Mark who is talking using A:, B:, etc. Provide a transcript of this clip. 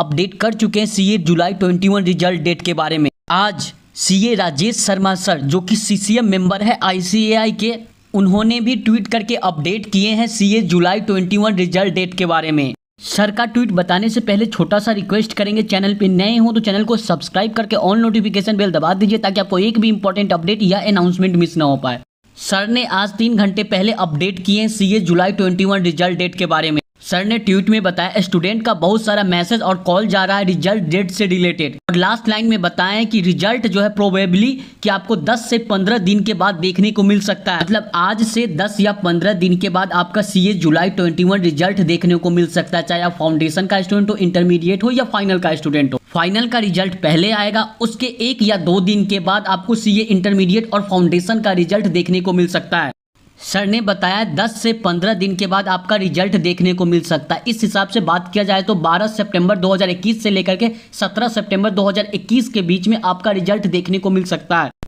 A: update कर चुके हैं सीए जुलाई 21 रिजल्ट डेट के बारे में आज सीए राजेश शर्मा सर जो कि सीसीएम मेंबर है आईसीएआई के उन्होंने भी ट्वीट करके अपडेट किए हैं सीए जुलाई 21 रिजल्ट डेट के बारे में सर का ट्वीट बताने से पहले छोटा सा रिक्वेस्ट करेंगे चैनल पे नए हो तो चैनल को सब्सक्राइब करके ऑल नोटिफिकेशन बेल दबा दीजिए ताकि आपको एक भी इंपॉर्टेंट अपडेट या अनाउंसमेंट मिस ना हो पाए सर ने आज तीन घंटे पहले अपडेट किए सीए जुलाई 21 रिजल्ट डेट के बारे में सर ने ट्वीट में बताया स्टूडेंट का बहुत सारा मैसेज और कॉल जा रहा है रिजल्ट डेट से रिलेटेड और लास्ट लाइन में बताएं कि रिजल्ट जो है प्रोबेबली कि आपको 10 से 15 दिन के बाद देखने को मिल सकता है मतलब आज से 10 या 15 दिन के बाद आपका सी जुलाई 21 रिजल्ट देखने को मिल सकता है चाहे आप फाउंडेशन का स्टूडेंट हो इंटरमीडिएट हो या फाइनल का स्टूडेंट हो फाइनल का रिजल्ट पहले आएगा उसके एक या दो दिन के बाद आपको सी इंटरमीडिएट और फाउंडेशन का रिजल्ट देखने को मिल सकता है सर ने बताया 10 से 15 दिन के बाद आपका रिजल्ट देखने को मिल सकता है इस हिसाब से बात किया जाए तो 12 सितंबर 2021 से लेकर के 17 सितंबर 2021 के बीच में आपका रिजल्ट देखने को मिल सकता है